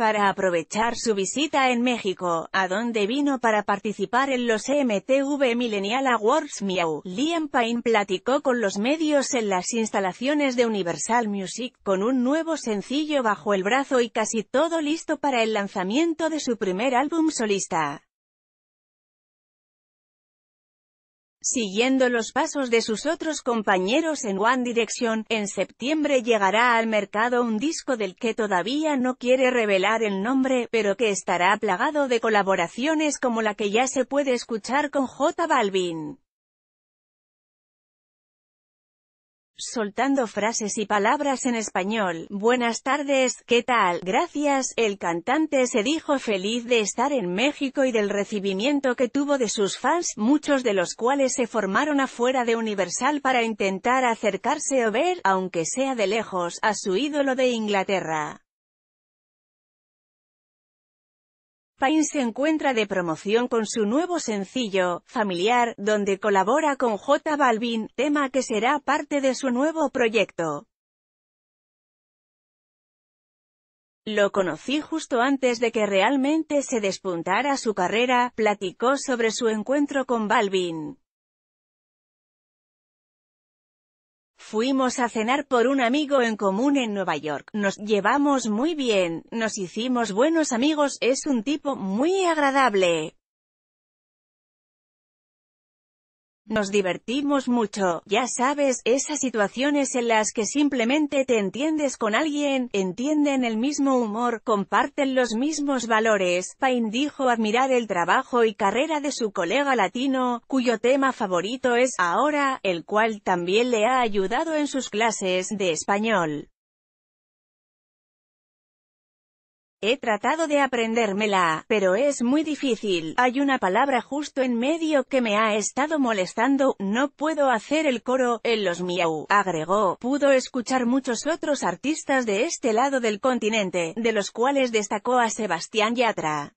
para aprovechar su visita en México, a donde vino para participar en los MTV Millennial Awards Miau. Liam Payne platicó con los medios en las instalaciones de Universal Music con un nuevo sencillo bajo el brazo y casi todo listo para el lanzamiento de su primer álbum solista. Siguiendo los pasos de sus otros compañeros en One Direction, en septiembre llegará al mercado un disco del que todavía no quiere revelar el nombre, pero que estará plagado de colaboraciones como la que ya se puede escuchar con J Balvin. soltando frases y palabras en español. Buenas tardes, ¿qué tal? Gracias. El cantante se dijo feliz de estar en México y del recibimiento que tuvo de sus fans, muchos de los cuales se formaron afuera de Universal para intentar acercarse o ver, aunque sea de lejos, a su ídolo de Inglaterra. Pain se encuentra de promoción con su nuevo sencillo, Familiar, donde colabora con J Balvin, tema que será parte de su nuevo proyecto. Lo conocí justo antes de que realmente se despuntara su carrera, platicó sobre su encuentro con Balvin. Fuimos a cenar por un amigo en común en Nueva York, nos llevamos muy bien, nos hicimos buenos amigos, es un tipo muy agradable, Nos divertimos mucho, ya sabes, esas situaciones en las que simplemente te entiendes con alguien, entienden el mismo humor, comparten los mismos valores. Payne dijo admirar el trabajo y carrera de su colega latino, cuyo tema favorito es Ahora, el cual también le ha ayudado en sus clases de español. He tratado de aprendérmela, pero es muy difícil. Hay una palabra justo en medio que me ha estado molestando, no puedo hacer el coro, en los miau, agregó. Pudo escuchar muchos otros artistas de este lado del continente, de los cuales destacó a Sebastián Yatra.